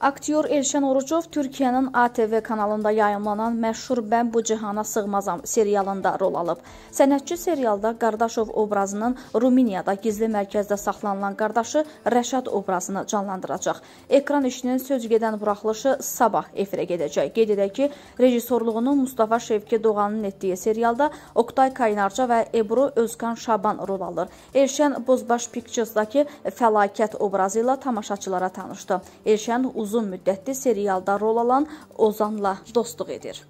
Aktyor Elşən Orucov Türkiyənin ATV kanalında yayımlanan məşhur Bən bu cihana sığmazam serialında rol alıb. Sənətçi serialda Qardaşov obrazının Ruminiyada gizli mərkəzdə saxlanılan qardaşı Rəşad obrazını canlandıracaq. Ekran işinin söz gedən buraxılışı sabah efirə gedəcək. Qeyd edək ki, rejissorluğunu Mustafa Şevki Doğanın etdiyi serialda Oktay Kaynarca və Ebru Özkan Şaban rol alır. Elşən Bozbaş Picturesdakı fəlakət obrazı ilə tamaşaçılara tanışdı. Elşən uz uzun müddətli serialda rol alan Ozanla dostluq edir.